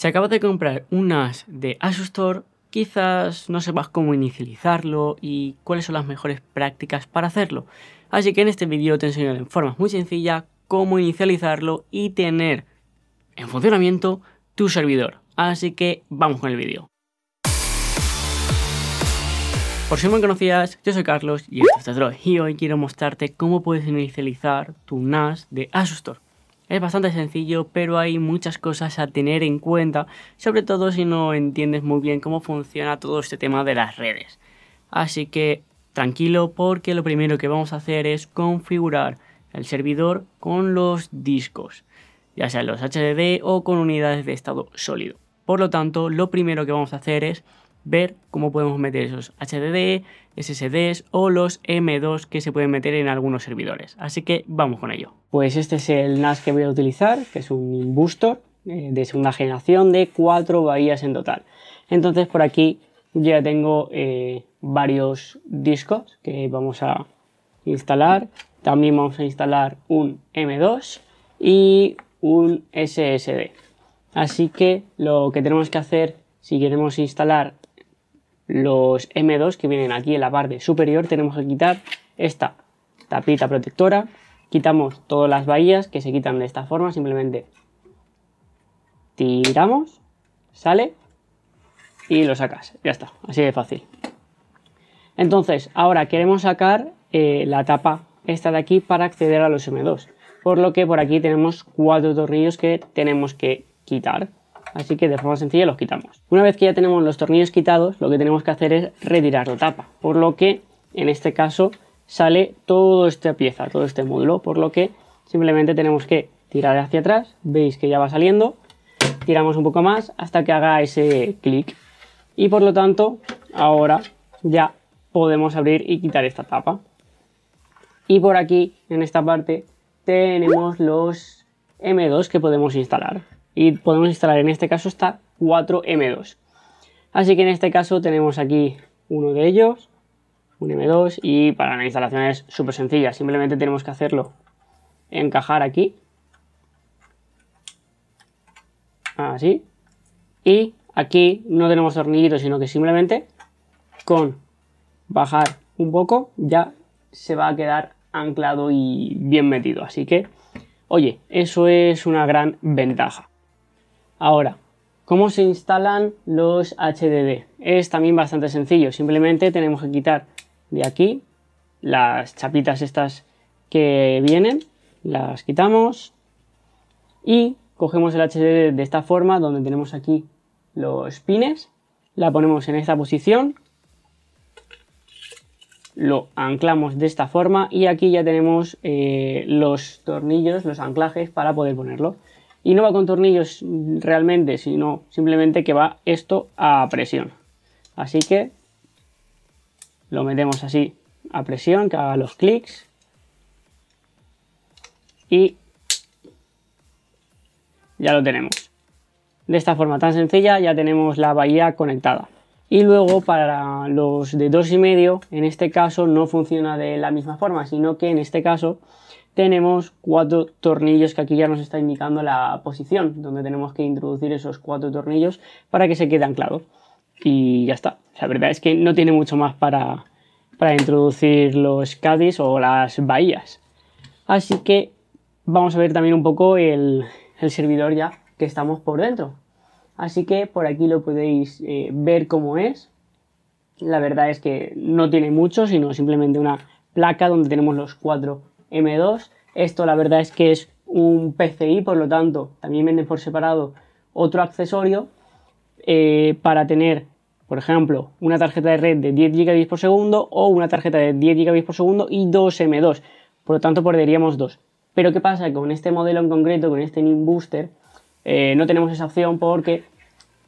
Si acabas de comprar un NAS de Asus Store, quizás no sepas cómo inicializarlo y cuáles son las mejores prácticas para hacerlo. Así que en este vídeo te enseñaré en forma muy sencilla cómo inicializarlo y tener en funcionamiento tu servidor. Así que vamos con el vídeo. Por si no me conocías, yo soy Carlos y esto es Droid y hoy quiero mostrarte cómo puedes inicializar tu NAS de Asus Store. Es bastante sencillo, pero hay muchas cosas a tener en cuenta, sobre todo si no entiendes muy bien cómo funciona todo este tema de las redes. Así que tranquilo porque lo primero que vamos a hacer es configurar el servidor con los discos, ya sean los HDD o con unidades de estado sólido. Por lo tanto, lo primero que vamos a hacer es ver cómo podemos meter esos HDD, SSDs o los M2 que se pueden meter en algunos servidores. Así que vamos con ello. Pues este es el NAS que voy a utilizar, que es un booster eh, de segunda generación de cuatro bahías en total. Entonces por aquí ya tengo eh, varios discos que vamos a instalar. También vamos a instalar un M2 y un SSD. Así que lo que tenemos que hacer si queremos instalar los M2 que vienen aquí en la parte superior tenemos que quitar esta tapita protectora, quitamos todas las bahías que se quitan de esta forma, simplemente tiramos, sale y lo sacas, ya está, así de fácil. Entonces, ahora queremos sacar eh, la tapa esta de aquí para acceder a los M2, por lo que por aquí tenemos cuatro tornillos que tenemos que quitar así que de forma sencilla los quitamos. Una vez que ya tenemos los tornillos quitados, lo que tenemos que hacer es retirar la tapa, por lo que en este caso sale toda esta pieza, todo este módulo, por lo que simplemente tenemos que tirar hacia atrás, veis que ya va saliendo, tiramos un poco más hasta que haga ese clic y por lo tanto ahora ya podemos abrir y quitar esta tapa. Y por aquí, en esta parte, tenemos los M2 que podemos instalar y podemos instalar en este caso hasta 4M2. Así que en este caso tenemos aquí uno de ellos, un M2 y para la instalación es súper sencilla, simplemente tenemos que hacerlo encajar aquí, así, y aquí no tenemos tornillitos sino que simplemente con bajar un poco ya se va a quedar anclado y bien metido, así que oye, eso es una gran ventaja. Ahora, ¿cómo se instalan los HDD? Es también bastante sencillo, simplemente tenemos que quitar de aquí las chapitas estas que vienen, las quitamos y cogemos el HDD de esta forma donde tenemos aquí los pines, la ponemos en esta posición, lo anclamos de esta forma y aquí ya tenemos eh, los tornillos, los anclajes para poder ponerlo y no va con tornillos realmente, sino simplemente que va esto a presión. Así que lo metemos así a presión, que haga los clics y ya lo tenemos. De esta forma tan sencilla ya tenemos la bahía conectada. Y luego para los de 2,5 en este caso no funciona de la misma forma, sino que en este caso tenemos cuatro tornillos que aquí ya nos está indicando la posición donde tenemos que introducir esos cuatro tornillos para que se quede anclado y ya está la verdad es que no tiene mucho más para, introducir los caddies o las bahías así que vamos a ver también un poco el, servidor ya que estamos por dentro así que por aquí lo podéis eh, ver cómo es la verdad es que no tiene mucho sino simplemente una placa donde tenemos los cuatro M2. Esto la verdad es que es un PCI, por lo tanto, también venden por separado otro accesorio eh, para tener, por ejemplo, una tarjeta de red de 10 GB por segundo o una tarjeta de 10 GB por segundo y dos M2. Por lo tanto, perderíamos dos. Pero ¿qué pasa? Con este modelo en concreto, con este Nimbuster, Booster, eh, no tenemos esa opción porque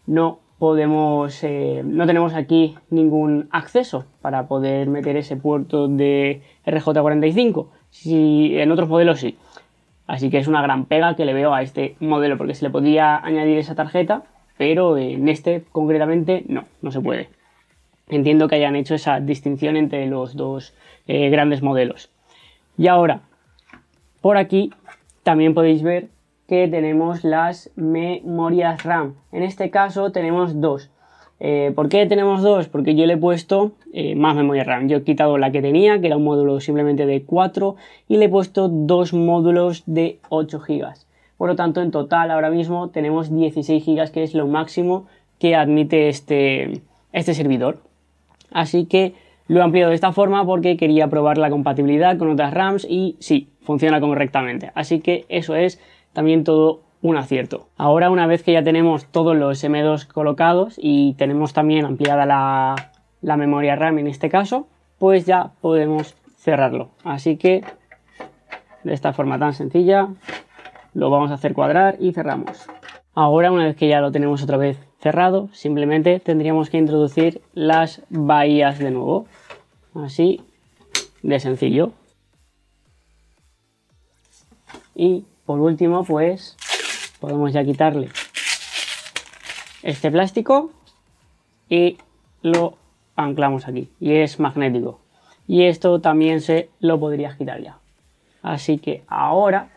no podemos, eh, no tenemos aquí ningún acceso para poder meter ese puerto de RJ45 en otros modelos sí. Así que es una gran pega que le veo a este modelo porque se le podía añadir esa tarjeta, pero en este concretamente no, no se puede. Entiendo que hayan hecho esa distinción entre los dos eh, grandes modelos. Y ahora, por aquí también podéis ver que tenemos las memorias RAM. En este caso tenemos dos. Eh, ¿Por qué tenemos dos? Porque yo le he puesto eh, más memoria RAM. Yo he quitado la que tenía, que era un módulo simplemente de 4, y le he puesto dos módulos de 8 GB. Por lo tanto, en total ahora mismo tenemos 16 GB, que es lo máximo que admite este, este servidor. Así que lo he ampliado de esta forma porque quería probar la compatibilidad con otras RAMs y sí, funciona correctamente. Así que eso es también todo un acierto. Ahora una vez que ya tenemos todos los M2 colocados y tenemos también ampliada la, la memoria RAM en este caso, pues ya podemos cerrarlo. Así que de esta forma tan sencilla lo vamos a hacer cuadrar y cerramos. Ahora una vez que ya lo tenemos otra vez cerrado, simplemente tendríamos que introducir las bahías de nuevo. Así de sencillo. Y por último, pues podemos ya quitarle este plástico y lo anclamos aquí y es magnético y esto también se lo podrías quitar ya así que ahora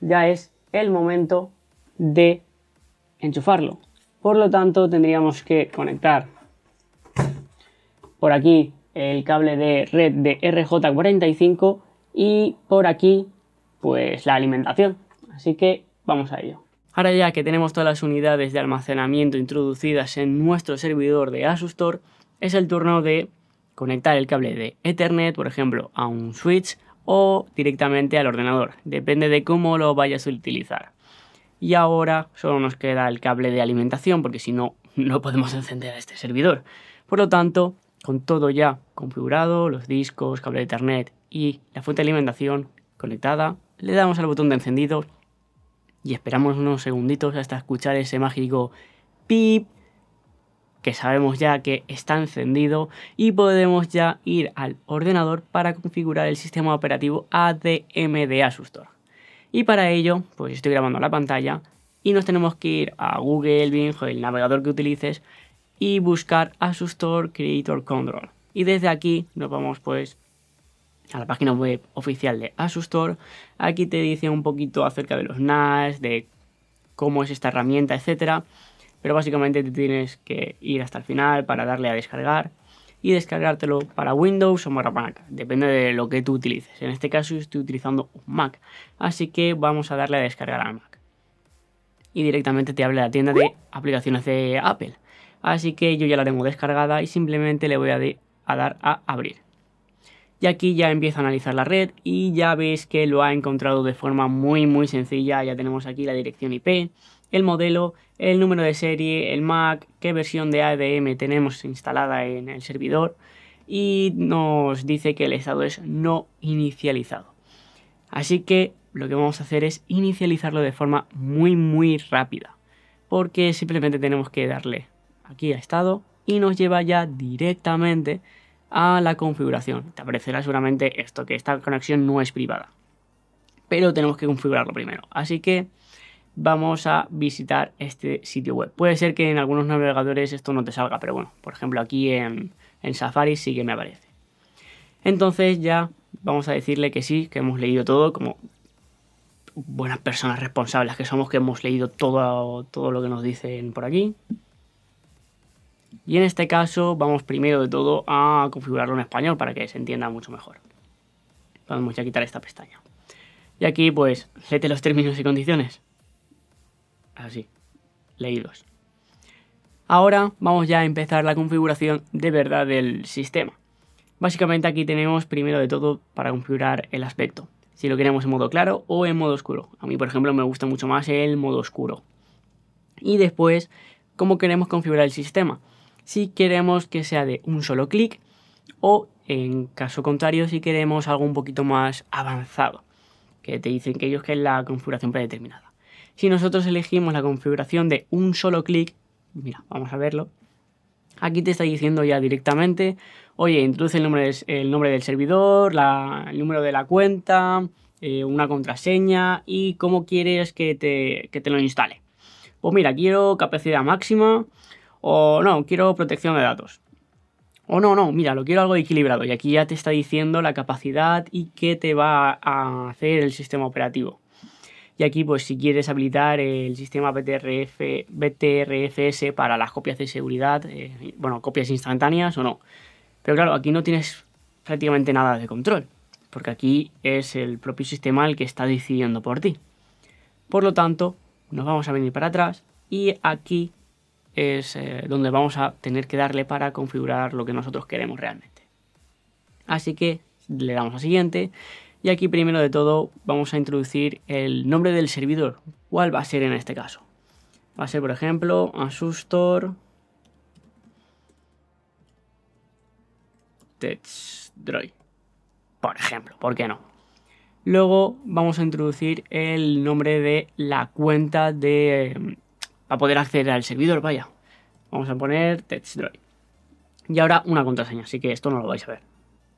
ya es el momento de enchufarlo por lo tanto tendríamos que conectar por aquí el cable de red de RJ45 y por aquí pues la alimentación así que vamos a ello Ahora ya que tenemos todas las unidades de almacenamiento introducidas en nuestro servidor de Asustor, es el turno de conectar el cable de Ethernet, por ejemplo, a un switch o directamente al ordenador, depende de cómo lo vayas a utilizar. Y ahora solo nos queda el cable de alimentación porque si no, no podemos encender este servidor. Por lo tanto, con todo ya configurado, los discos, cable de Ethernet y la fuente de alimentación conectada, le damos al botón de encendido y esperamos unos segunditos hasta escuchar ese mágico pip que sabemos ya que está encendido y podemos ya ir al ordenador para configurar el sistema operativo ADM de Asustor. Y para ello, pues estoy grabando la pantalla y nos tenemos que ir a Google, Bing o el navegador que utilices y buscar Asustor Creator Control. Y desde aquí nos vamos pues a la página web oficial de Asus Store. Aquí te dice un poquito acerca de los NAS, de cómo es esta herramienta, etc. Pero básicamente te tienes que ir hasta el final para darle a descargar y descargártelo para Windows o para Mac, depende de lo que tú utilices. En este caso estoy utilizando un Mac, así que vamos a darle a descargar al Mac. Y directamente te habla la tienda de aplicaciones de Apple. Así que yo ya la tengo descargada y simplemente le voy a dar a abrir. Y aquí ya empieza a analizar la red y ya veis que lo ha encontrado de forma muy muy sencilla. Ya tenemos aquí la dirección IP, el modelo, el número de serie, el MAC, qué versión de ADM tenemos instalada en el servidor y nos dice que el estado es no inicializado. Así que lo que vamos a hacer es inicializarlo de forma muy muy rápida porque simplemente tenemos que darle aquí a estado y nos lleva ya directamente a la configuración. Te aparecerá seguramente esto, que esta conexión no es privada. Pero tenemos que configurarlo primero. Así que vamos a visitar este sitio web. Puede ser que en algunos navegadores esto no te salga, pero bueno, por ejemplo aquí en, Safari sí que me aparece. Entonces ya vamos a decirle que sí, que hemos leído todo, como buenas personas responsables que somos, que hemos leído todo, todo lo que nos dicen por aquí. Y en este caso vamos primero de todo a configurarlo en español para que se entienda mucho mejor. Vamos a quitar esta pestaña. Y aquí pues, léete los términos y condiciones. Así, leídos. Ahora vamos ya a empezar la configuración de verdad del sistema. Básicamente aquí tenemos primero de todo para configurar el aspecto. Si lo queremos en modo claro o en modo oscuro. A mí por ejemplo me gusta mucho más el modo oscuro. Y después, cómo queremos configurar el sistema si queremos que sea de un solo clic o en caso contrario si queremos algo un poquito más avanzado, que te dicen que ellos que es la configuración predeterminada. Si nosotros elegimos la configuración de un solo clic, mira, vamos a verlo. Aquí te está diciendo ya directamente, oye, introduce el nombre, del, servidor, el número de la cuenta, eh, una contraseña y cómo quieres que te, que te lo instale. Pues mira, quiero capacidad máxima, o no, quiero protección de datos. O no, no, mira, lo quiero algo equilibrado. Y aquí ya te está diciendo la capacidad y qué te va a hacer el sistema operativo. Y aquí, pues si quieres habilitar el sistema BTRFS para las copias de seguridad, eh, bueno, copias instantáneas o no. Pero claro, aquí no tienes prácticamente nada de control, porque aquí es el propio sistema el que está decidiendo por ti. Por lo tanto, nos vamos a venir para atrás y aquí es eh, donde vamos a tener que darle para configurar lo que nosotros queremos realmente. Así que le damos a siguiente y aquí primero de todo vamos a introducir el nombre del servidor. ¿Cuál va a ser en este caso? Va a ser por ejemplo Asustor Droid. Por ejemplo, ¿por qué no? Luego vamos a introducir el nombre de la cuenta de em, para poder acceder al servidor, vaya. Vamos a poner TextDroid. Y ahora una contraseña, así que esto no lo vais a ver.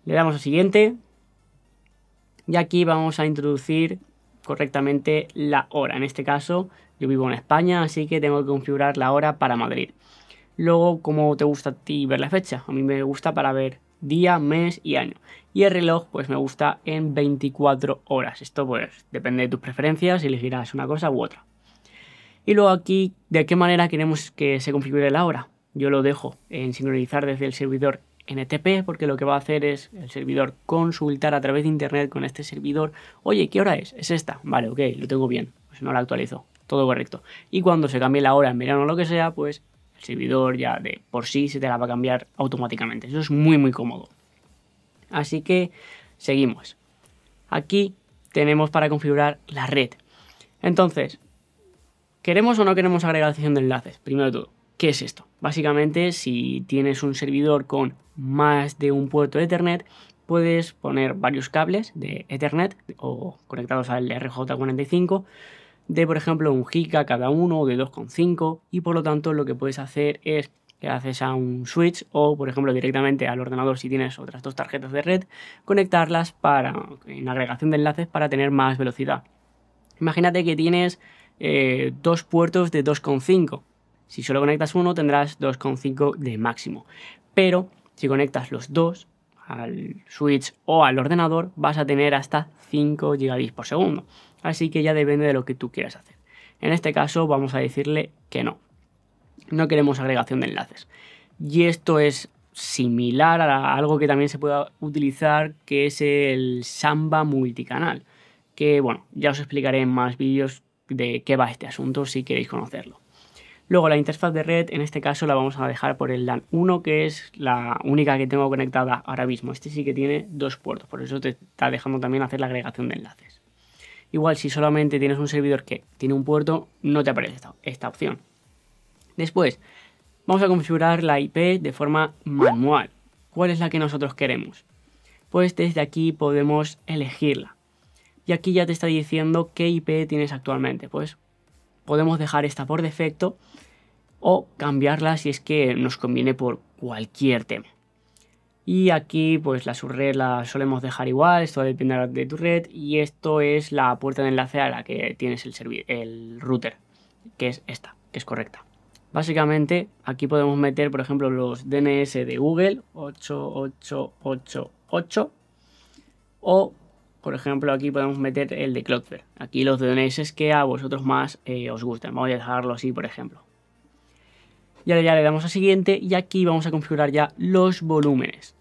Le damos a siguiente. Y aquí vamos a introducir correctamente la hora. En este caso, yo vivo en España, así que tengo que configurar la hora para Madrid. Luego, como te gusta a ti ver la fecha? A mí me gusta para ver día, mes y año. Y el reloj, pues me gusta en 24 horas. Esto, pues, depende de tus preferencias, elegirás una cosa u otra. Y luego aquí, de qué manera queremos que se configure la hora? Yo lo dejo en sincronizar desde el servidor NTP, porque lo que va a hacer es el servidor consultar a través de internet con este servidor. Oye, ¿qué hora es? Es esta. Vale, ok, lo tengo bien. Pues no la actualizo. Todo correcto. Y cuando se cambie la hora en verano o lo que sea, pues el servidor ya de por sí se te la va a cambiar automáticamente. Eso es muy, muy cómodo. Así que seguimos. Aquí tenemos para configurar la red. Entonces, ¿Queremos o no queremos agregación de enlaces? Primero de todo, ¿qué es esto? Básicamente, si tienes un servidor con más de un puerto de Ethernet, puedes poner varios cables de Ethernet o conectados al RJ45 de, por ejemplo, un giga cada uno o de 2,5 y por lo tanto lo que puedes hacer es que haces a un switch o, por ejemplo, directamente al ordenador si tienes otras dos tarjetas de red, conectarlas para, en agregación de enlaces para tener más velocidad. Imagínate que tienes eh, dos puertos de 2,5. Si solo conectas uno, tendrás 2,5 de máximo. Pero si conectas los dos al switch o al ordenador, vas a tener hasta 5 gigabits por segundo. Así que ya depende de lo que tú quieras hacer. En este caso vamos a decirle que no. No queremos agregación de enlaces. Y esto es similar a algo que también se puede utilizar, que es el Samba multicanal. Que bueno, ya os explicaré en más vídeos de qué va este asunto si queréis conocerlo. Luego la interfaz de red, en este caso la vamos a dejar por el LAN 1, que es la única que tengo conectada ahora mismo. Este sí que tiene dos puertos, por eso te está dejando también hacer la agregación de enlaces. Igual si solamente tienes un servidor que tiene un puerto, no te aparece esta, opción. Después, vamos a configurar la IP de forma manual. ¿Cuál es la que nosotros queremos? Pues desde aquí podemos elegirla y aquí ya te está diciendo qué IP tienes actualmente. Pues podemos dejar esta por defecto o cambiarla si es que nos conviene por cualquier tema. Y aquí pues la subred la solemos dejar igual, esto depende de tu red y esto es la puerta de enlace a la que tienes el, el router, que es esta, que es correcta. Básicamente aquí podemos meter por ejemplo los DNS de Google 8888 o por ejemplo, aquí podemos meter el de Cloudflare. Aquí los de DNS que a vosotros más eh, os gusten. Vamos a dejarlo así, por ejemplo. Y ahora ya le damos a siguiente y aquí vamos a configurar ya los volúmenes.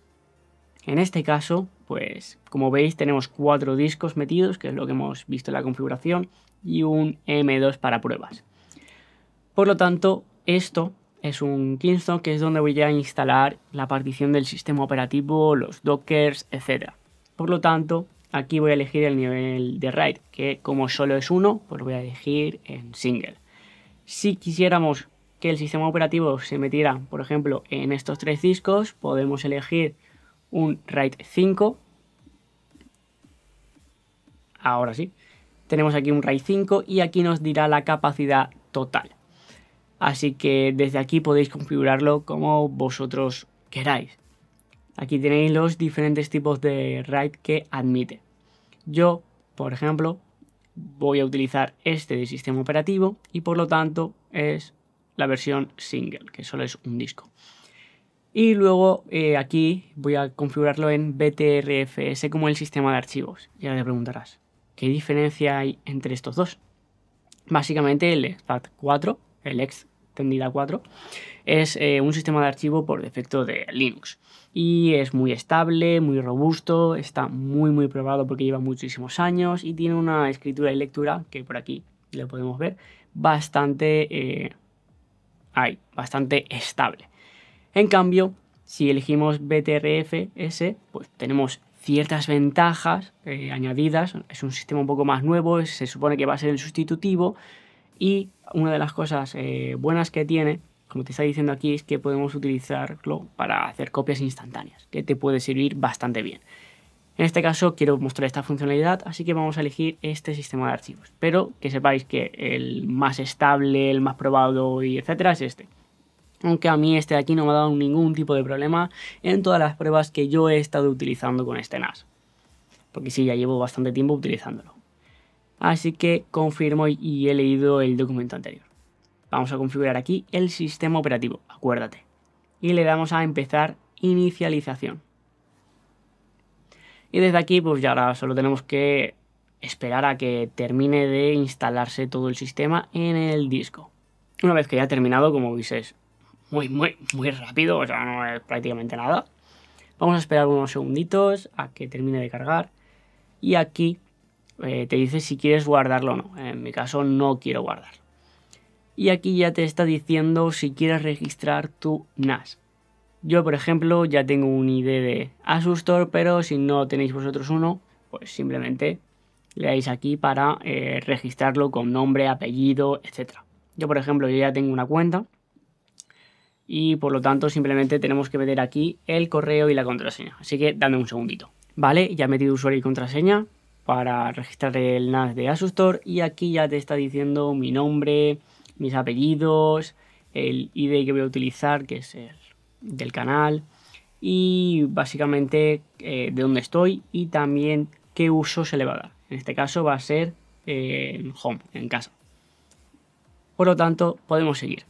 En este caso, pues como veis tenemos cuatro discos metidos, que es lo que hemos visto en la configuración, y un M2 para pruebas. Por lo tanto, esto es un Kingston que es donde voy a instalar la partición del sistema operativo, los dockers, etc. Por lo tanto, Aquí voy a elegir el nivel de raid, que como solo es uno, pues voy a elegir en single. Si quisiéramos que el sistema operativo se metiera, por ejemplo, en estos tres discos, podemos elegir un RAID 5. Ahora sí, tenemos aquí un RAID 5 y aquí nos dirá la capacidad total. Así que desde aquí podéis configurarlo como vosotros queráis. Aquí tenéis los diferentes tipos de RAID que admite. Yo, por ejemplo, voy a utilizar este de sistema operativo y por lo tanto es la versión single, que solo es un disco. Y luego eh, aquí voy a configurarlo en BTRFS como el sistema de archivos. Y ahora te preguntarás, ¿qué diferencia hay entre estos dos? Básicamente el ext 4, el 4, es eh, un sistema de archivo por defecto de Linux y es muy estable, muy robusto, está muy muy probado porque lleva muchísimos años y tiene una escritura y lectura que por aquí lo podemos ver bastante hay eh, bastante estable. En cambio, si elegimos BTRFS, pues tenemos ciertas ventajas eh, añadidas. Es un sistema un poco más nuevo, se supone que va a ser el sustitutivo. Y una de las cosas eh, buenas que tiene como te está diciendo aquí, es que podemos utilizarlo para hacer copias instantáneas, que te puede servir bastante bien. En este caso quiero mostrar esta funcionalidad, así que vamos a elegir este sistema de archivos. Pero que sepáis que el más estable, el más probado y etcétera es este. Aunque a mí este de aquí no me ha dado ningún tipo de problema en todas las pruebas que yo he estado utilizando con este NAS. Porque sí, ya llevo bastante tiempo utilizándolo. Así que confirmo y he leído el documento anterior. Vamos a configurar aquí el sistema operativo, acuérdate. Y le damos a empezar inicialización. Y desde aquí, pues ya ahora solo tenemos que esperar a que termine de instalarse todo el sistema en el disco. Una vez que ya ha terminado, como veis es muy, muy, muy rápido, o sea, no es prácticamente nada. Vamos a esperar unos segunditos a que termine de cargar. Y aquí eh, te dice si quieres guardarlo o no. En mi caso no quiero guardarlo y aquí ya te está diciendo si quieres registrar tu NAS. Yo, por ejemplo, ya tengo un ID de Asustor, pero si no tenéis vosotros uno, pues simplemente le dais aquí para eh, registrarlo con nombre, apellido, etc. Yo, por ejemplo, ya tengo una cuenta y por lo tanto simplemente tenemos que meter aquí el correo y la contraseña. Así que dame un segundito. Vale, ya he metido usuario y contraseña para registrar el NAS de Asustor y aquí ya te está diciendo mi nombre, mis apellidos, el ID que voy a utilizar, que es el del canal, y básicamente eh, de dónde estoy y también qué uso se le va a dar. En este caso va a ser home, en casa. Por lo tanto, podemos seguir.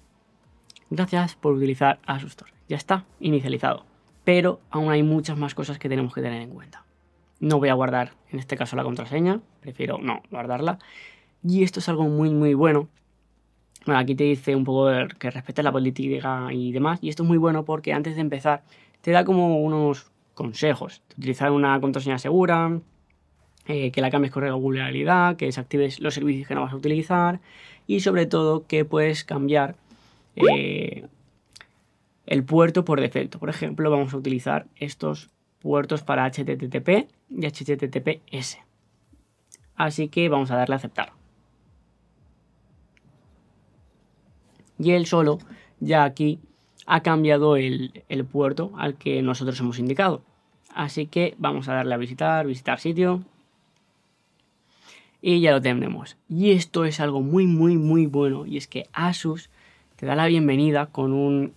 Gracias por utilizar Asustor. Ya está, inicializado. Pero aún hay muchas más cosas que tenemos que tener en cuenta. No voy a guardar, en este caso, la contraseña. Prefiero no guardarla. Y esto es algo muy, muy bueno bueno, aquí te dice un poco que respetes la política y demás. Y esto es muy bueno porque antes de empezar te da como unos consejos. Utilizar una contraseña segura, eh, que la cambies con regularidad, que desactives los servicios que no vas a utilizar y sobre todo que puedes cambiar eh, el puerto por defecto. Por ejemplo, vamos a utilizar estos puertos para HTTP y HTTPS. Así que vamos a darle a aceptar. y él solo ya aquí ha cambiado el, puerto al que nosotros hemos indicado. Así que vamos a darle a visitar, visitar sitio y ya lo tenemos. Y esto es algo muy, muy, muy bueno. Y es que Asus te da la bienvenida con, un,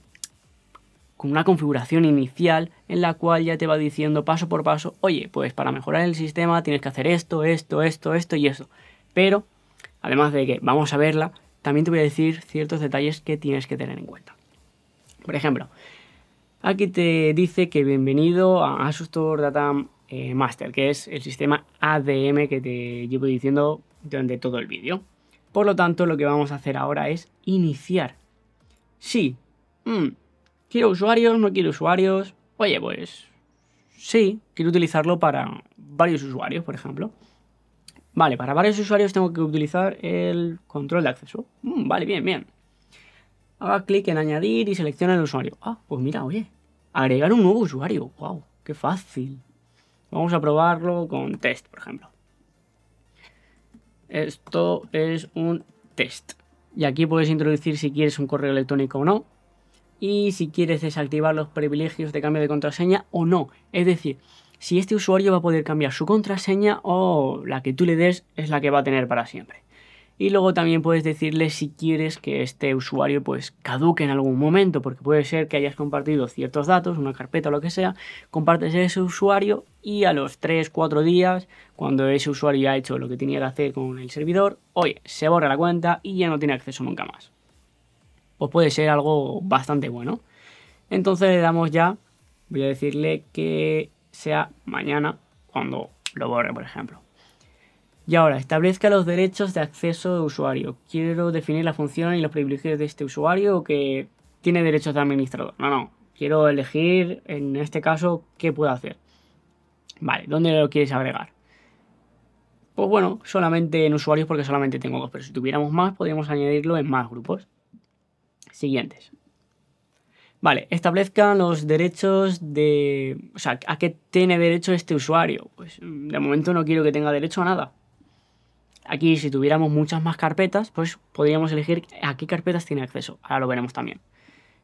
con una configuración inicial en la cual ya te va diciendo paso por paso, oye, pues para mejorar el sistema tienes que hacer esto, esto, esto, esto y eso. Pero, además de que vamos a verla, también te voy a decir ciertos detalles que tienes que tener en cuenta. Por ejemplo, aquí te dice que bienvenido a Asustor Data eh, Master, que es el sistema ADM que te llevo diciendo durante todo el vídeo. Por lo tanto, lo que vamos a hacer ahora es iniciar. Sí. Mm, quiero usuarios, no quiero usuarios. Oye, pues sí, quiero utilizarlo para varios usuarios, por ejemplo. Vale, para varios usuarios tengo que utilizar el control de acceso. Mm, vale, bien, bien. Haga clic en añadir y selecciona el usuario. Ah, pues mira, oye, agregar un nuevo usuario. ¡Wow! ¡Qué fácil! Vamos a probarlo con test, por ejemplo. Esto es un test. Y aquí puedes introducir si quieres un correo electrónico o no. Y si quieres desactivar los privilegios de cambio de contraseña o no. Es decir, si este usuario va a poder cambiar su contraseña o la que tú le des es la que va a tener para siempre. Y luego también puedes decirle si quieres que este usuario pues caduque en algún momento, porque puede ser que hayas compartido ciertos datos, una carpeta o lo que sea, compartes ese usuario y a los 3, 4 días, cuando ese usuario ya ha hecho lo que tenía que hacer con el servidor, oye, se borra la cuenta y ya no tiene acceso nunca más. Pues puede ser algo bastante bueno. Entonces le damos ya, voy a decirle que sea mañana cuando lo borre, por ejemplo. Y ahora, establezca los derechos de acceso de usuario. Quiero definir la función y los privilegios de este usuario que tiene derechos de administrador. No, no. Quiero elegir, en este caso, qué puedo hacer. Vale, ¿dónde lo quieres agregar? Pues bueno, solamente en usuarios porque solamente tengo dos, pero si tuviéramos más podríamos añadirlo en más grupos. Siguientes. Vale, establezcan los derechos de... O sea, ¿a qué tiene derecho este usuario? Pues de momento no quiero que tenga derecho a nada. Aquí, si tuviéramos muchas más carpetas, pues podríamos elegir a qué carpetas tiene acceso. Ahora lo veremos también.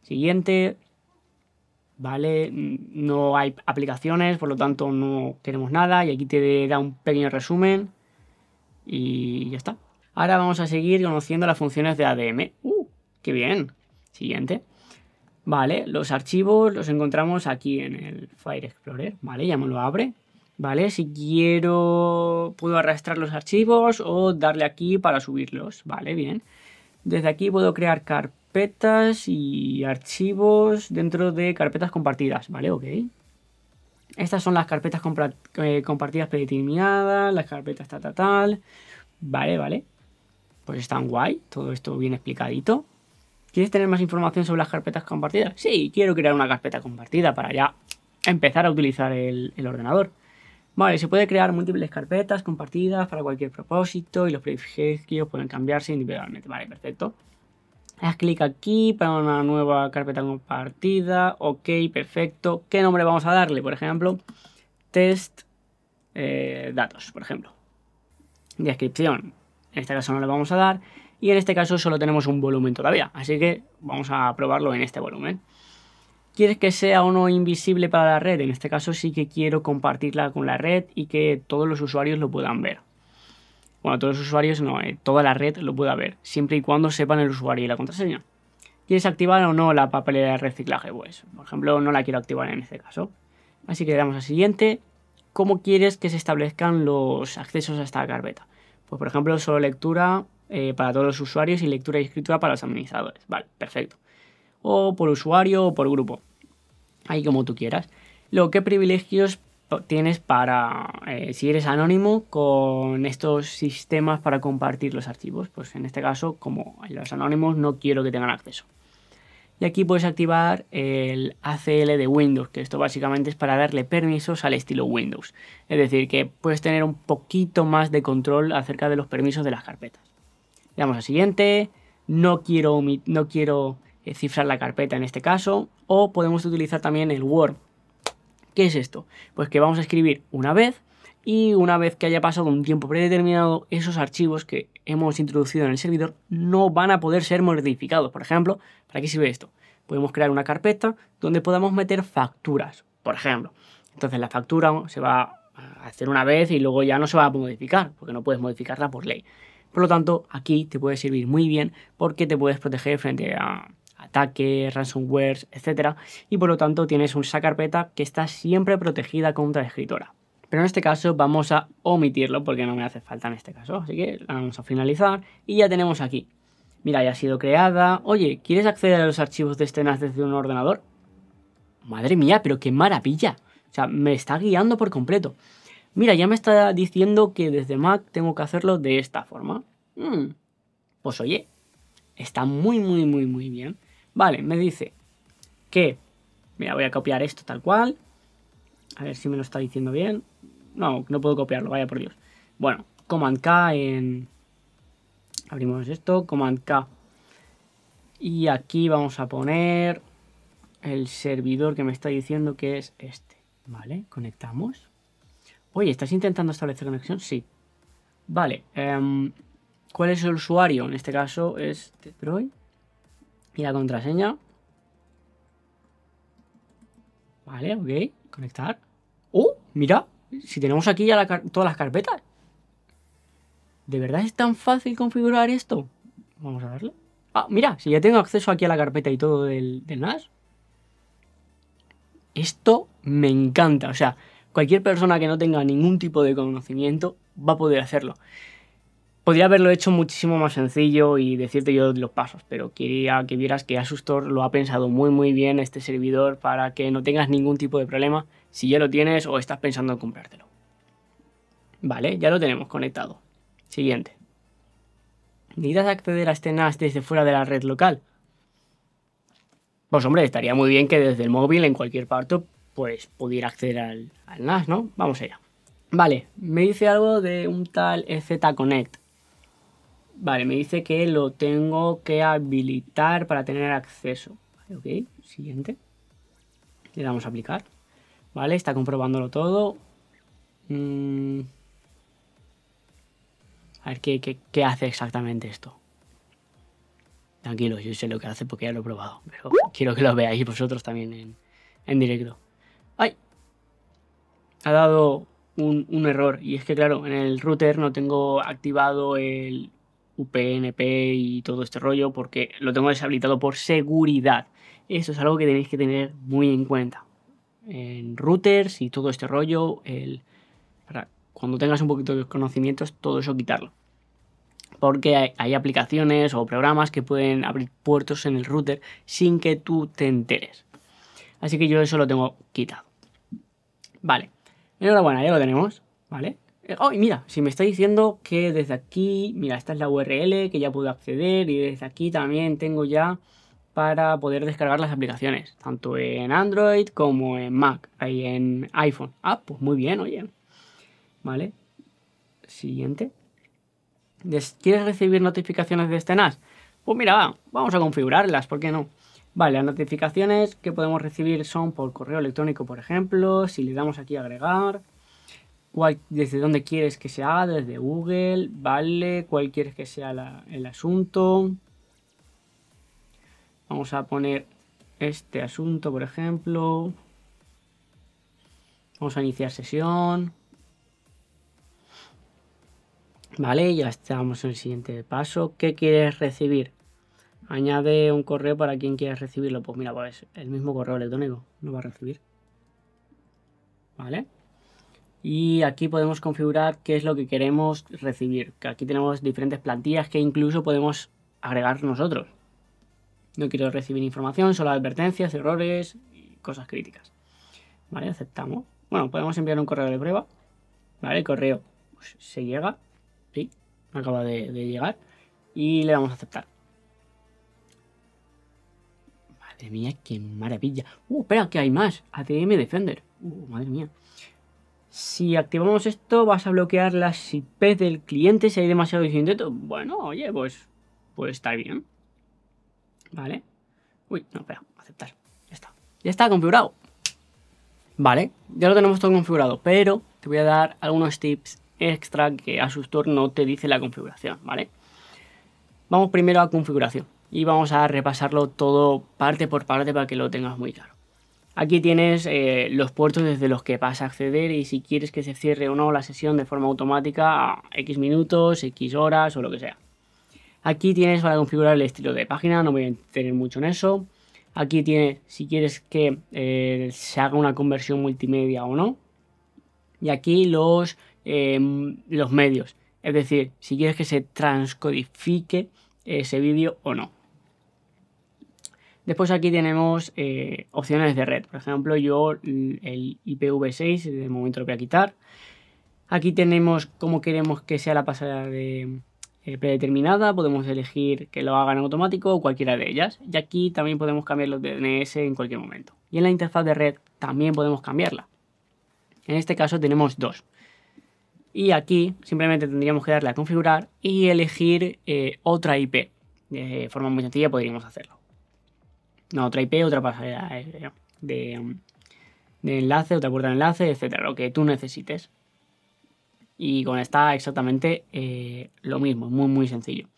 Siguiente, ¿vale? No hay aplicaciones, por lo tanto no tenemos nada. Y aquí te da un pequeño resumen y ya está. Ahora vamos a seguir conociendo las funciones de ADM. ¡Uh! ¡Qué bien! Siguiente. Vale, los archivos los encontramos aquí en el Fire Explorer, ¿vale? Ya me lo abre, ¿vale? Si quiero, puedo arrastrar los archivos o darle aquí para subirlos, ¿vale? Bien. Desde aquí puedo crear carpetas y archivos dentro de carpetas compartidas, ¿vale? Ok. Estas son las carpetas eh, compartidas predeterminadas, las carpetas tal, tal, tal. Vale, vale. Pues están guay, todo esto bien explicadito. ¿Quieres tener más información sobre las carpetas compartidas? Sí, quiero crear una carpeta compartida para ya empezar a utilizar el, ordenador. Vale, se puede crear múltiples carpetas compartidas para cualquier propósito y los privilegios pueden cambiarse individualmente. Vale, perfecto. Haz clic aquí para una nueva carpeta compartida. Ok, perfecto. ¿Qué nombre vamos a darle? Por ejemplo, test eh, datos, por ejemplo. Descripción. En este caso no le vamos a dar y en este caso solo tenemos un volumen todavía, así que vamos a probarlo en este volumen. ¿Quieres que sea uno invisible para la red? En este caso sí que quiero compartirla con la red y que todos los usuarios lo puedan ver. Bueno, todos los usuarios no, eh, toda la red lo pueda ver, siempre y cuando sepan el usuario y la contraseña. ¿Quieres activar o no la papelera de reciclaje? Pues, por ejemplo, no la quiero activar en este caso. Así que le damos a siguiente. ¿Cómo quieres que se establezcan los accesos a esta carpeta? Pues, por ejemplo, solo lectura, eh, para todos los usuarios y lectura y escritura para los administradores. Vale, perfecto. O por usuario o por grupo. Ahí como tú quieras. Lo que privilegios tienes para, eh, si eres anónimo, con estos sistemas para compartir los archivos. Pues en este caso, como los anónimos, no quiero que tengan acceso. Y aquí puedes activar el ACL de Windows, que esto básicamente es para darle permisos al estilo Windows. Es decir, que puedes tener un poquito más de control acerca de los permisos de las carpetas. Le damos a siguiente, no quiero, no quiero eh, cifrar la carpeta en este caso, o podemos utilizar también el Word. ¿Qué es esto? Pues que vamos a escribir una vez y una vez que haya pasado un tiempo predeterminado, esos archivos que hemos introducido en el servidor no van a poder ser modificados. Por ejemplo, ¿para qué sirve esto? Podemos crear una carpeta donde podamos meter facturas, por ejemplo. Entonces la factura se va a hacer una vez y luego ya no se va a modificar, porque no puedes modificarla por ley. Por lo tanto, aquí te puede servir muy bien porque te puedes proteger frente a ataques, ransomware, etc. Y por lo tanto tienes un carpeta que está siempre protegida contra la escritora. Pero en este caso vamos a omitirlo porque no me hace falta en este caso. Así que vamos a finalizar y ya tenemos aquí. Mira, ya ha sido creada. Oye, ¿quieres acceder a los archivos de escenas desde un ordenador? Madre mía, pero qué maravilla. O sea, me está guiando por completo. Mira, ya me está diciendo que desde Mac tengo que hacerlo de esta forma. Mm. pues oye, está muy, muy, muy, muy bien. Vale, me dice que... Mira, voy a copiar esto tal cual. A ver si me lo está diciendo bien. No, no puedo copiarlo, vaya por Dios. Bueno, Command K en... Abrimos esto, Command K. Y aquí vamos a poner el servidor que me está diciendo que es este. Vale, conectamos. Oye, ¿estás intentando establecer conexión? Sí. Vale. Em, ¿Cuál es el usuario? En este caso es Detroit. Y la contraseña. Vale, ok. Conectar. ¡Oh! Mira. Si tenemos aquí ya todas las carpetas. ¿De verdad es tan fácil configurar esto? Vamos a darle. Ah, mira, si ya tengo acceso aquí a la carpeta y todo del NAS. Esto me encanta. O sea, Cualquier persona que no tenga ningún tipo de conocimiento va a poder hacerlo. Podría haberlo hecho muchísimo más sencillo y decirte yo los pasos, pero quería que vieras que Asustor lo ha pensado muy muy bien este servidor para que no tengas ningún tipo de problema si ya lo tienes o estás pensando en comprártelo. Vale, ya lo tenemos conectado. Siguiente. ¿Necesitas acceder a este NAS desde fuera de la red local? Pues hombre, estaría muy bien que desde el móvil en cualquier parte, pues pudiera acceder al, NAS, ¿no? Vamos allá. Vale, me dice algo de un tal EZ Connect. Vale, me dice que lo tengo que habilitar para tener acceso. Vale, ok, siguiente. Le damos a aplicar. Vale, está comprobándolo todo. Mm. A ver ¿qué, hace exactamente esto. Tranquilo, yo sé lo que hace porque ya lo he probado. Pero quiero que lo veáis vosotros también en directo. ¡Ay! Ha dado un, error. Y es que, claro, en el router no tengo activado el UPnP y todo este rollo porque lo tengo deshabilitado por seguridad. Eso es algo que tenéis que tener muy en cuenta. En routers y todo este rollo, cuando tengas un poquito de conocimientos, todo eso quitarlo. Porque hay aplicaciones o programas que pueden abrir puertos en el router sin que tú te enteres. Así que yo eso lo tengo quitado. Vale. Enhorabuena, ya lo tenemos. Vale. Eh, oh, y mira, si me está diciendo que desde aquí, mira, esta es la URL que ya puedo acceder y desde aquí también tengo ya para poder descargar las aplicaciones, tanto en Android como en Mac, ahí en iPhone. Ah, pues muy bien, oye. Vale. Siguiente. ¿Quieres recibir notificaciones de este NAS? Pues mira, vamos a configurarlas, ¿por qué no? Vale, las notificaciones que podemos recibir son por correo electrónico, por ejemplo, si le damos aquí a agregar, desde dónde quieres que se haga, desde Google, vale, cuál quieres que sea el asunto. Vamos a poner este asunto, por ejemplo. Vamos a iniciar sesión. Vale, ya estamos en el siguiente paso. ¿Qué quieres recibir? Añade un correo para quien quiera recibirlo. Pues mira, pues el mismo correo electrónico No va a recibir. ¿Vale? Y aquí podemos configurar qué es lo que queremos recibir. Que aquí tenemos diferentes plantillas que incluso podemos agregar nosotros. No quiero recibir información, solo advertencias, errores y cosas críticas. ¿Vale? Aceptamos. Bueno, podemos enviar un correo de prueba. ¿Vale? El correo pues, se llega. Sí, acaba de, de llegar. Y le damos a aceptar. Madre mía, qué maravilla. Uh, espera, que hay más. ADM Defender. Uh, madre mía. Si activamos esto, vas a bloquear las IP del cliente si hay demasiado incidente. Bueno, oye, pues está pues está bien. Vale. Uy, no, espera, aceptar. Ya está. Ya está configurado. Vale, ya lo tenemos todo configurado, pero te voy a dar algunos tips extra que Asustor no te dice la configuración, ¿vale? Vamos primero a configuración y vamos a repasarlo todo parte por parte para que lo tengas muy claro. Aquí tienes eh, los puertos desde los que vas a acceder y si quieres que se cierre o no la sesión de forma automática a X minutos, X horas o lo que sea. Aquí tienes para configurar el estilo de página, no voy a tener mucho en eso. Aquí tienes si quieres que eh, se haga una conversión multimedia o no. Y aquí los, em, los medios, es decir, si quieres que se transcodifique ese vídeo o no. Después aquí tenemos eh, opciones de red. Por ejemplo, yo el IPv6 de momento lo voy a quitar. Aquí tenemos cómo queremos que sea la pasada eh, predeterminada. Podemos elegir que lo hagan automático o cualquiera de ellas. Y aquí también podemos cambiar los DNS en cualquier momento. Y en la interfaz de red también podemos cambiarla. En este caso tenemos dos. Y aquí simplemente tendríamos que darle a configurar y elegir eh, otra IP. De forma muy sencilla podríamos hacerlo. No, otra IP, otra pasarela eh, de, mm, de enlace, otra puerta de enlace, etcétera, lo que tú necesites. Y con esta exactamente eh, lo mismo, muy muy sencillo.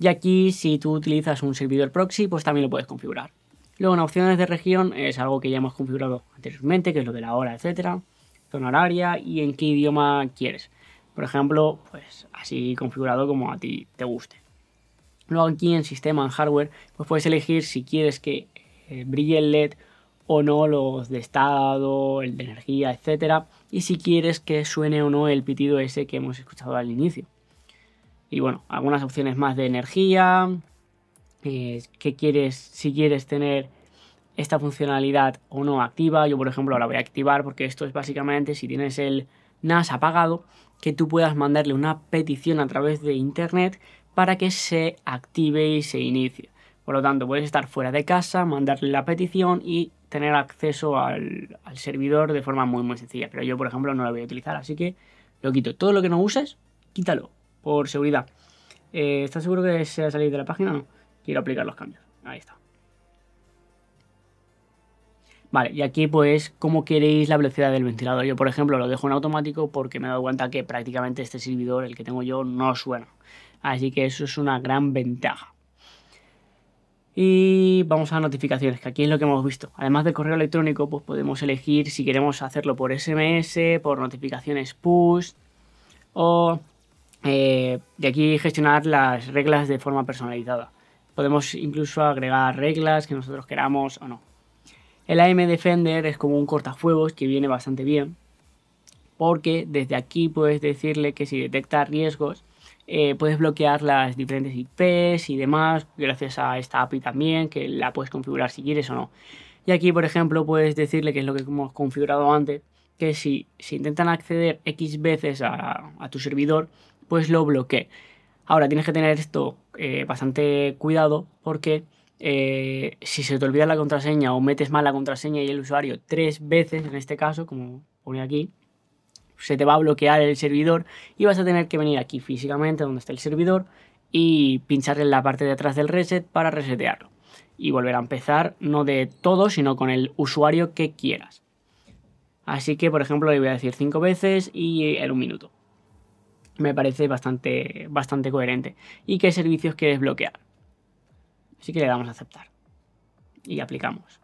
Y aquí si tú utilizas un servidor proxy, pues también lo puedes configurar. Luego en opciones de región es algo que ya hemos configurado anteriormente, que es lo de la hora, etcétera, zona horaria y en qué idioma quieres. Por ejemplo, pues así configurado como a ti te guste. Luego aquí en sistema, en hardware, pues puedes elegir si quieres que eh, brille el LED o no, los de estado, el de energía, etcétera, y si quieres que suene o no el pitido ese que hemos escuchado al inicio. Y bueno, algunas opciones más de energía, eh, quieres, si quieres tener esta funcionalidad o no activa. Yo, por ejemplo, la voy a activar porque esto es básicamente si tienes el NAS apagado, que tú puedas mandarle una petición a través de internet para que se active y se inicie. Por lo tanto, puedes estar fuera de casa, mandarle la petición y tener acceso al, servidor de forma muy muy sencilla. Pero yo, por ejemplo, no la voy a utilizar, así que lo quito. Todo lo que no uses, quítalo, por seguridad. Eh, ¿Estás seguro que se ha salido de la página? No. Quiero aplicar los cambios. Ahí está. Vale, y aquí pues como queréis la velocidad del ventilador. Yo, por ejemplo, lo dejo en automático porque me he dado cuenta que prácticamente este servidor, el que tengo yo, no suena. Así que eso es una gran ventaja. Y vamos a notificaciones, que aquí es lo que hemos visto. Además del correo electrónico, pues podemos elegir si queremos hacerlo por SMS, por notificaciones push o eh, de aquí gestionar las reglas de forma personalizada. Podemos incluso agregar reglas que nosotros queramos o no. El AM Defender es como un cortafuegos que viene bastante bien porque desde aquí puedes decirle que si detecta riesgos eh, puedes bloquear las diferentes IPs y demás, gracias a esta API también, que la puedes configurar si quieres o no. Y aquí, por ejemplo, puedes decirle que es lo que hemos configurado antes, que si, intentan acceder X veces a, tu servidor, pues lo bloquee. Ahora tienes que tener esto eh, bastante cuidado porque eh, si se te olvida la contraseña o metes mal la contraseña y el usuario tres veces, en este caso, como pone aquí, se te va a bloquear el servidor y vas a tener que venir aquí físicamente donde está el servidor y pinchar en la parte de atrás del reset para resetearlo y volver a empezar no de todo sino con el usuario que quieras. Así que por ejemplo le voy a decir cinco veces y en un minuto. Me parece bastante, bastante coherente. ¿Y qué servicios quieres bloquear? Así que le damos a aceptar y aplicamos.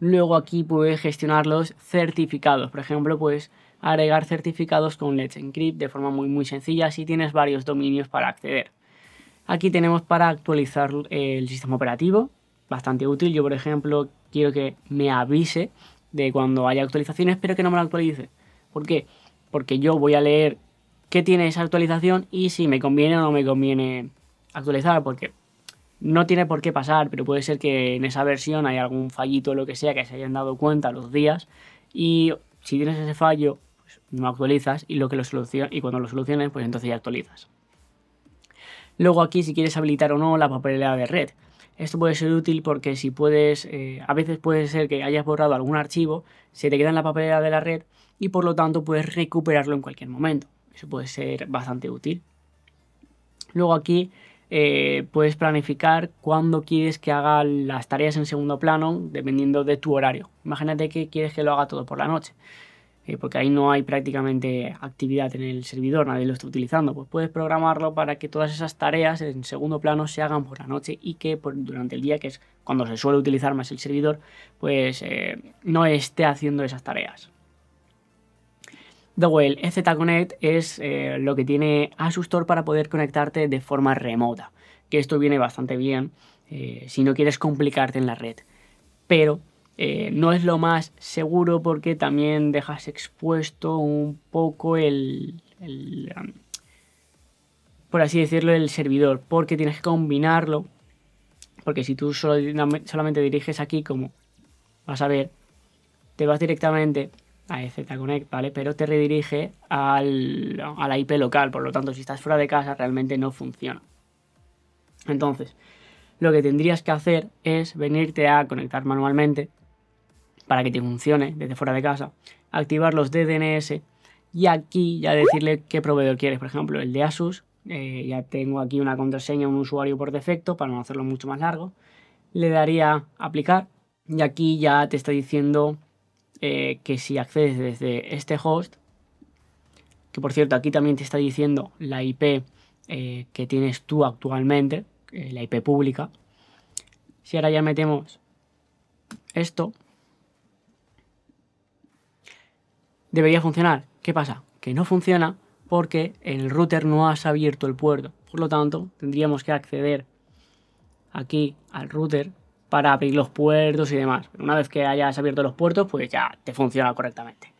Luego aquí puedes gestionar los certificados. Por ejemplo, pues agregar certificados con Let's Encrypt de forma muy, muy sencilla si tienes varios dominios para acceder. Aquí tenemos para actualizar el sistema operativo, bastante útil. Yo, por ejemplo, quiero que me avise de cuando haya actualizaciones, pero que no me lo actualice. ¿Por qué? Porque yo voy a leer qué tiene esa actualización y si me conviene o no me conviene actualizar, porque no tiene por qué pasar, pero puede ser que en esa versión hay algún fallito o lo que sea que se hayan dado cuenta los días y si tienes ese fallo no actualizas y, lo que lo y cuando lo soluciones, pues entonces ya actualizas. Luego aquí si quieres habilitar o no la papelera de red. Esto puede ser útil porque si puedes, eh, a veces puede ser que hayas borrado algún archivo, se te queda en la papelera de la red y por lo tanto puedes recuperarlo en cualquier momento. Eso puede ser bastante útil. Luego aquí eh, puedes planificar cuándo quieres que haga las tareas en segundo plano, dependiendo de tu horario. Imagínate que quieres que lo haga todo por la noche. Eh, porque ahí no hay prácticamente actividad en el servidor, nadie lo está utilizando, pues puedes programarlo para que todas esas tareas en segundo plano se hagan por la noche y que durante el día, que es cuando se suele utilizar más el servidor, pues eh, no esté haciendo esas tareas. Dowell EZ Connect es eh, lo que tiene Asustor para poder conectarte de forma remota, que esto viene bastante bien si no quieres complicarte en la red. Pero eh, no es lo más seguro porque también dejas expuesto un poco el, por así decirlo, el servidor, porque tienes que combinarlo, porque si tú solo, solamente diriges aquí, como vas a ver, te vas directamente a e ZConnect ¿vale? Pero te redirige al, a la IP local, por lo tanto, si estás fuera de casa, realmente no funciona. Entonces, lo que tendrías que hacer es venirte a conectar manualmente para que te funcione desde fuera de casa, activar los DNS y aquí ya decirle qué proveedor quieres, por ejemplo, el de Asus, eh, ya tengo aquí una contraseña, un usuario por defecto para no hacerlo mucho más largo, le daría aplicar y aquí ya te está diciendo eh, que si accedes desde este host, que por cierto aquí también te está diciendo la IP eh, que tienes tú actualmente, la IP pública, si ahora ya metemos esto, debería funcionar. ¿Qué pasa? Que no funciona porque el router no has abierto el puerto. Por lo tanto, tendríamos que acceder aquí al router para abrir los puertos y demás. una vez que hayas abierto los puertos, pues ya te funciona correctamente.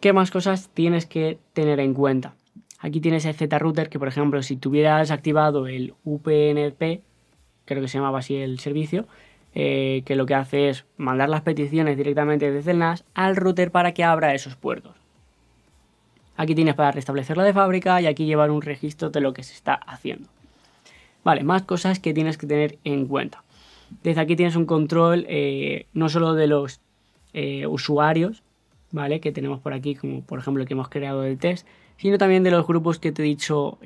¿Qué más cosas tienes que tener en cuenta? Aquí tienes el Z-Router que, por ejemplo, si tuvieras activado el UPnP, creo que se llamaba así el servicio, eh, que lo que hace es mandar las peticiones directamente desde el NAS al router para que abra esos puertos. Aquí tienes para restablecerlo de fábrica y aquí llevar un registro de lo que se está haciendo. Vale, más cosas que tienes que tener en cuenta. Desde aquí tienes un control eh, no solo de los eh, usuarios, ¿vale? Que tenemos por aquí, como por ejemplo el que hemos creado del test, sino también de los grupos que te he dicho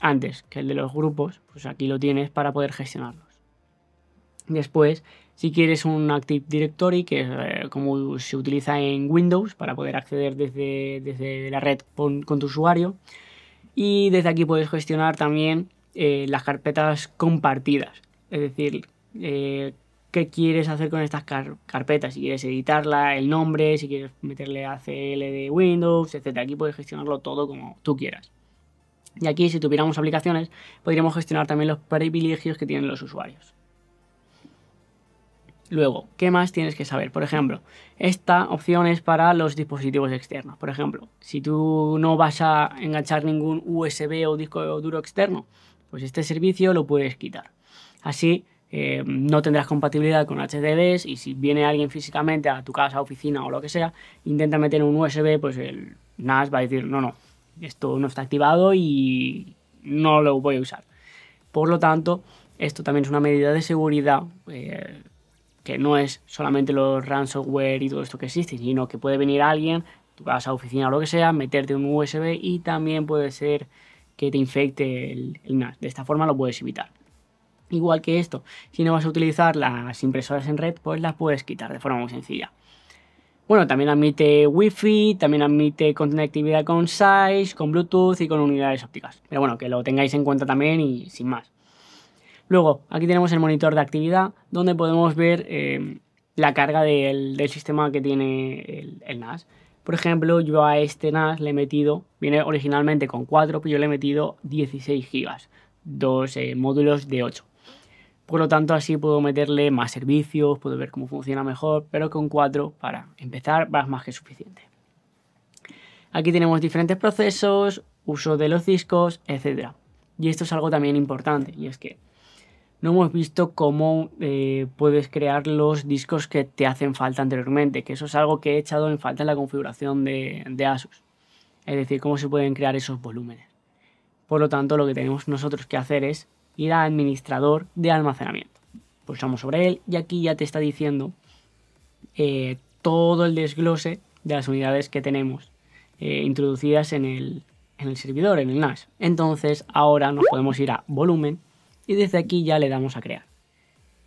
antes, que el de los grupos, pues aquí lo tienes para poder gestionarlos. Después, si quieres un Active Directory, que es eh, como se utiliza en Windows para poder acceder desde, la red con, tu usuario. Y desde aquí puedes gestionar también eh, las carpetas compartidas. Es decir, eh, qué quieres hacer con estas carpetas. Si quieres editarla, el nombre, si quieres meterle ACL de Windows, etc. Aquí puedes gestionarlo todo como tú quieras. Y aquí, si tuviéramos aplicaciones, podríamos gestionar también los privilegios que tienen los usuarios. Luego, ¿qué más tienes que saber? Por ejemplo, esta opción es para los dispositivos externos. Por ejemplo, si tú no vas a enganchar ningún USB o disco duro externo, pues este servicio lo puedes quitar. Así eh, no tendrás compatibilidad con HDDs y si viene alguien físicamente a tu casa, oficina o lo que sea, intenta meter un USB, pues el NAS va a decir, no, no, esto no está activado y no lo voy a usar. Por lo tanto, esto también es una medida de seguridad. Eh, que no es solamente los ransomware y todo esto que existe, sino que puede venir alguien, tú vas a oficina o lo que sea, meterte un USB y también puede ser que te infecte el, el NAS. De esta forma lo puedes evitar. Igual que esto, si no vas a utilizar las impresoras en red, pues las puedes quitar de forma muy sencilla. Bueno, también admite Wi-Fi, también admite conectividad con Size, con Bluetooth y con unidades ópticas. Pero bueno, que lo tengáis en cuenta también y sin más. Luego, aquí tenemos el monitor de actividad, donde podemos ver eh, la carga del, sistema que tiene el, NAS. Por ejemplo, yo a este NAS le he metido, viene originalmente con 4, pero yo le he metido 16 GB, dos eh, módulos de 8. Por lo tanto, así puedo meterle más servicios, puedo ver cómo funciona mejor, pero con 4 para empezar va más que suficiente. Aquí tenemos diferentes procesos, uso de los discos, etc. Y esto es algo también importante, y es que no hemos visto cómo eh, puedes crear los discos que te hacen falta anteriormente, que eso es algo que he echado en falta en la configuración de, Asus. Es decir, cómo se pueden crear esos volúmenes. Por lo tanto, lo que tenemos nosotros que hacer es ir a administrador de almacenamiento. Pulsamos sobre él y aquí ya te está diciendo eh, todo el desglose de las unidades que tenemos eh, introducidas en el, en el servidor, en el NAS. Entonces ahora nos podemos ir a volumen y desde aquí ya le damos a crear.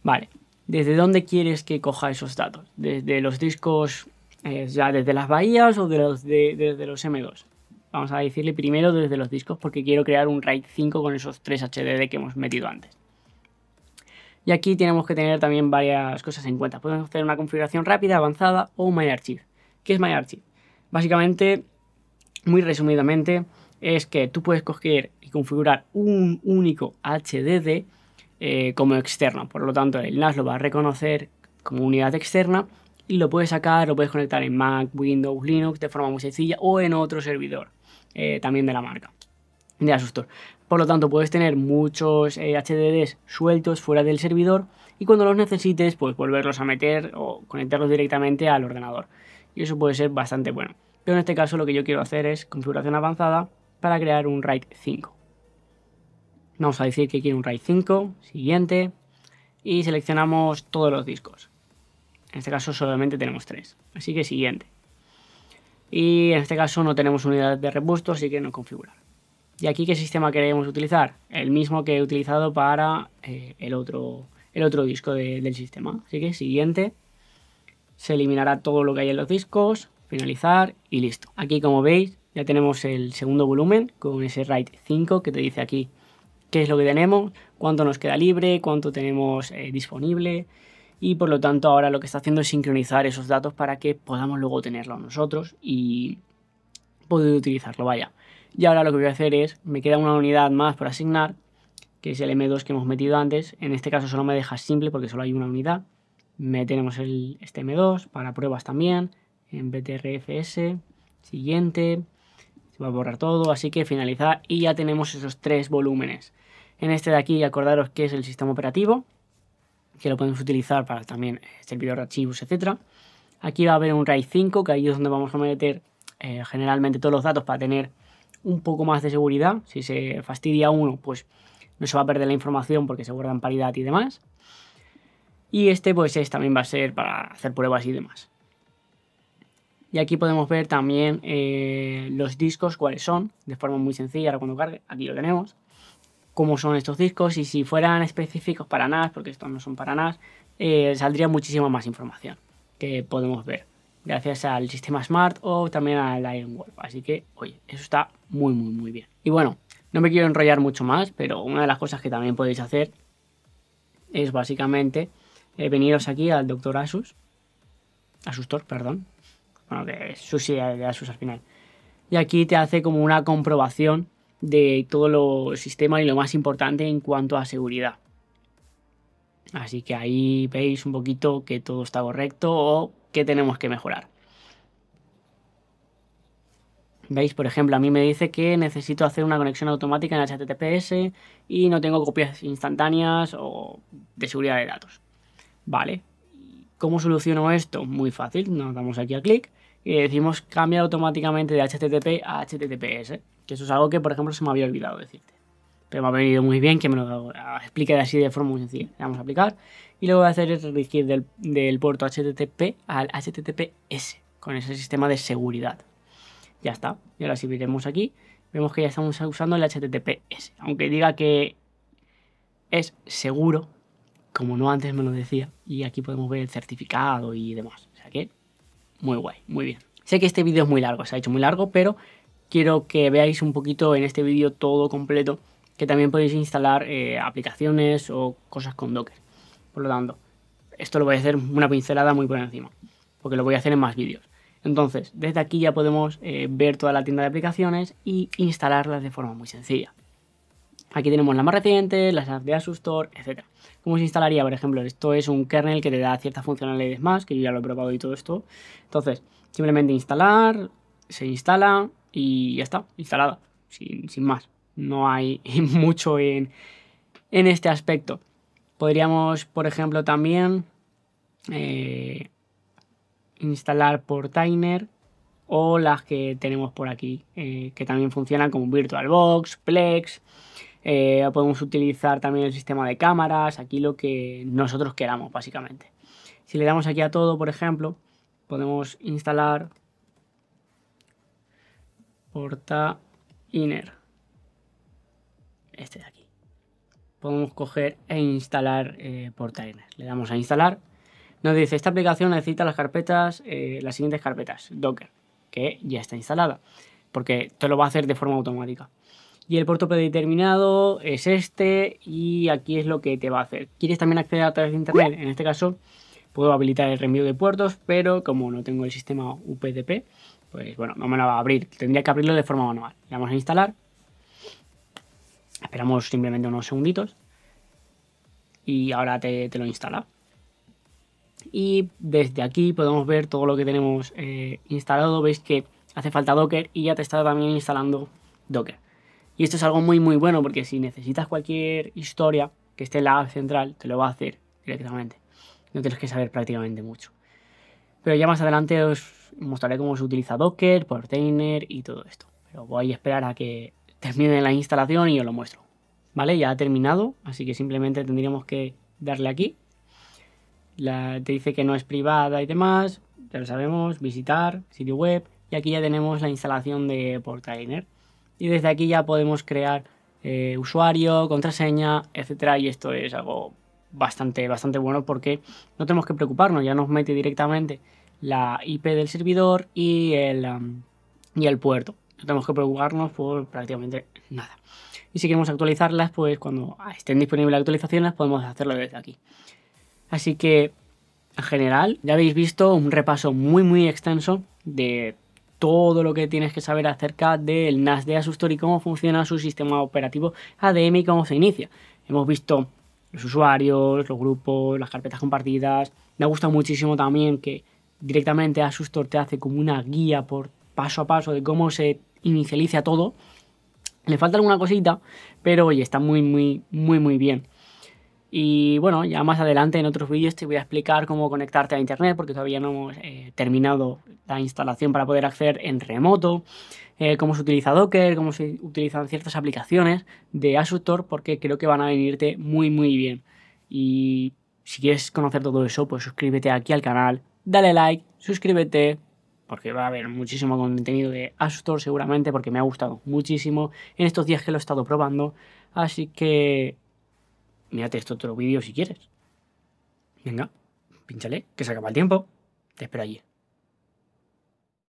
Vale, ¿desde dónde quieres que coja esos datos? ¿Desde los discos, eh, ya desde las bahías o de los, de, desde los M2? Vamos a decirle primero desde los discos porque quiero crear un RAID 5 con esos 3 HDD que hemos metido antes. Y aquí tenemos que tener también varias cosas en cuenta. Podemos hacer una configuración rápida, avanzada o MyArchive. ¿Qué es MyArchive? Básicamente, muy resumidamente, es que tú puedes coger configurar un único HDD eh, como externo. Por lo tanto, el NAS lo va a reconocer como unidad externa y lo puedes sacar, lo puedes conectar en Mac, Windows, Linux de forma muy sencilla o en otro servidor eh, también de la marca, de Asustor. Por lo tanto, puedes tener muchos HDD eh, HDDs sueltos fuera del servidor y cuando los necesites, pues volverlos a meter o conectarlos directamente al ordenador. Y eso puede ser bastante bueno. Pero en este caso lo que yo quiero hacer es configuración avanzada para crear un RAID 5. Vamos a decir que quiere un RAID 5, siguiente, y seleccionamos todos los discos. En este caso solamente tenemos tres, así que siguiente. Y en este caso no tenemos unidad de repuesto, así que no configurar. ¿Y aquí qué sistema queremos utilizar? El mismo que he utilizado para eh, el, otro, el otro disco del sistema. Así que siguiente. Se eliminará todo lo que hay en los discos, finalizar y listo. Aquí como veis ya tenemos el segundo volumen con ese RAID 5 que te dice aquí qué es lo que tenemos, cuánto nos queda libre, cuánto tenemos eh, disponible y por lo tanto ahora lo que está haciendo es sincronizar esos datos para que podamos luego tenerlo nosotros y poder utilizarlo, vaya. Y ahora lo que voy a hacer es, me queda una unidad más por asignar, que es el M2 que hemos metido antes, en este caso solo me deja simple porque solo hay una unidad, metemos el, este M2 para pruebas también, en BTRFS, siguiente, va a borrar todo, así que finalizar y ya tenemos esos tres volúmenes. En este de aquí acordaros que es el sistema operativo, que lo podemos utilizar para también eh, servidor de archivos, etc. Aquí va a haber un RAID 5, que ahí es donde vamos a meter eh, generalmente todos los datos para tener un poco más de seguridad. Si se fastidia uno, pues no se va a perder la información porque se guarda en paridad y demás. Y este pues es, también va a ser para hacer pruebas y demás. Y aquí podemos ver también eh, los discos, cuáles son, de forma muy sencilla, ahora cuando cargue, aquí lo tenemos, cómo son estos discos y si fueran específicos para NAS, porque estos no son para NAS, eh, saldría muchísima más información que podemos ver gracias al sistema Smart o también al Ironwolf. Así que, oye, eso está muy, muy, muy bien. Y bueno, no me quiero enrollar mucho más, pero una de las cosas que también podéis hacer es básicamente eh, veniros aquí al Dr. Asus, Asustor, perdón, bueno, de de SUS al final. Y aquí te hace como una comprobación de todo el sistema y lo más importante en cuanto a seguridad. Así que ahí veis un poquito que todo está correcto o que tenemos que mejorar. Veis, por ejemplo, a mí me dice que necesito hacer una conexión automática en HTTPS y no tengo copias instantáneas o de seguridad de datos. Vale, ¿cómo soluciono esto? Muy fácil, nos damos aquí a clic y decimos cambiar automáticamente de HTTP a HTTPS, que eso es algo que, por ejemplo, se me había olvidado decirte. Pero me ha venido muy bien que me lo ah, explique así de forma muy sencilla. Le vamos a aplicar y lo que voy a hacer es redirigir del, puerto HTTP al HTTPS con ese sistema de seguridad. Ya está. Y ahora si miremos aquí, vemos que ya estamos usando el HTTPS. Aunque diga que es seguro, como no antes me lo decía, y aquí podemos ver el certificado y demás muy guay, muy bien. Sé que este vídeo es muy largo, se ha hecho muy largo, pero quiero que veáis un poquito en este vídeo todo completo, que también podéis instalar eh, aplicaciones o cosas con Docker. Por lo tanto, esto lo voy a hacer una pincelada muy por encima, porque lo voy a hacer en más vídeos. Entonces, desde aquí ya podemos eh, ver toda la tienda de aplicaciones y instalarlas de forma muy sencilla. Aquí tenemos las más recientes, las de Asustor, etc. ¿Cómo se instalaría? Por ejemplo, esto es un kernel que te da ciertas funcionalidades más, que yo ya lo he probado y todo esto. Entonces, simplemente instalar, se instala y ya está, instalada, sin, más. No hay mucho en, este aspecto. Podríamos, por ejemplo, también eh, instalar por Tiner o las que tenemos por aquí, eh, que también funcionan como VirtualBox, Plex, eh, podemos utilizar también el sistema de cámaras, aquí lo que nosotros queramos básicamente. Si le damos aquí a todo, por ejemplo, podemos instalar porta inner, este de aquí. Podemos coger e instalar eh, porta inner, le damos a instalar. Nos dice, esta aplicación necesita las carpetas, eh, las siguientes carpetas, Docker, que ya está instalada, porque esto lo va a hacer de forma automática y el puerto predeterminado es este y aquí es lo que te va a hacer. ¿Quieres también acceder a través de internet? En este caso puedo habilitar el reenvío de puertos, pero como no tengo el sistema UPDP, pues bueno, no me lo va a abrir. Tendría que abrirlo de forma manual. Le vamos a instalar. Esperamos simplemente unos segunditos. Y ahora te, lo instala. Y desde aquí podemos ver todo lo que tenemos eh, instalado. Veis que hace falta Docker y ya te está también instalando Docker. Y esto es algo muy muy bueno porque si necesitas cualquier historia que esté en la app central, te lo va a hacer directamente. No tienes que saber prácticamente mucho. Pero ya más adelante os mostraré cómo se utiliza Docker, Portainer y todo esto. Pero voy a esperar a que termine la instalación y os lo muestro. ¿Vale? Ya ha terminado, así que simplemente tendríamos que darle aquí. te dice que no es privada y demás, ya lo sabemos, visitar, sitio web. Y aquí ya tenemos la instalación de Portainer y desde aquí ya podemos crear eh, usuario, contraseña, etcétera. Y esto es algo bastante, bastante bueno porque no tenemos que preocuparnos, ya nos mete directamente la IP del servidor y el, y el puerto. No tenemos que preocuparnos por prácticamente nada. Y si queremos actualizarlas, pues cuando estén disponibles las actualizaciones podemos hacerlo desde aquí. Así que, en general, ya habéis visto un repaso muy muy extenso de todo lo que tienes que saber acerca del NAS de Asustor y cómo funciona su sistema operativo ADM y cómo se inicia. Hemos visto los usuarios, los grupos, las carpetas compartidas. Me ha gustado muchísimo también que directamente Asustor te hace como una guía por paso a paso de cómo se inicializa todo. Le falta alguna cosita, pero oye, está muy, muy, muy, muy bien. Y bueno, ya más adelante en otros vídeos te voy a explicar cómo conectarte a Internet, porque todavía no hemos eh, terminado la instalación para poder acceder en remoto, eh, cómo se utiliza Docker, cómo se utilizan ciertas aplicaciones de Store porque creo que van a venirte muy muy bien. Y si quieres conocer todo eso, pues suscríbete aquí al canal, dale like, suscríbete, porque va a haber muchísimo contenido de Store seguramente, porque me ha gustado muchísimo en estos días que lo he estado probando. Así que mírate este otro vídeo si quieres. Venga, pínchale, que se acaba el tiempo. Te espero allí.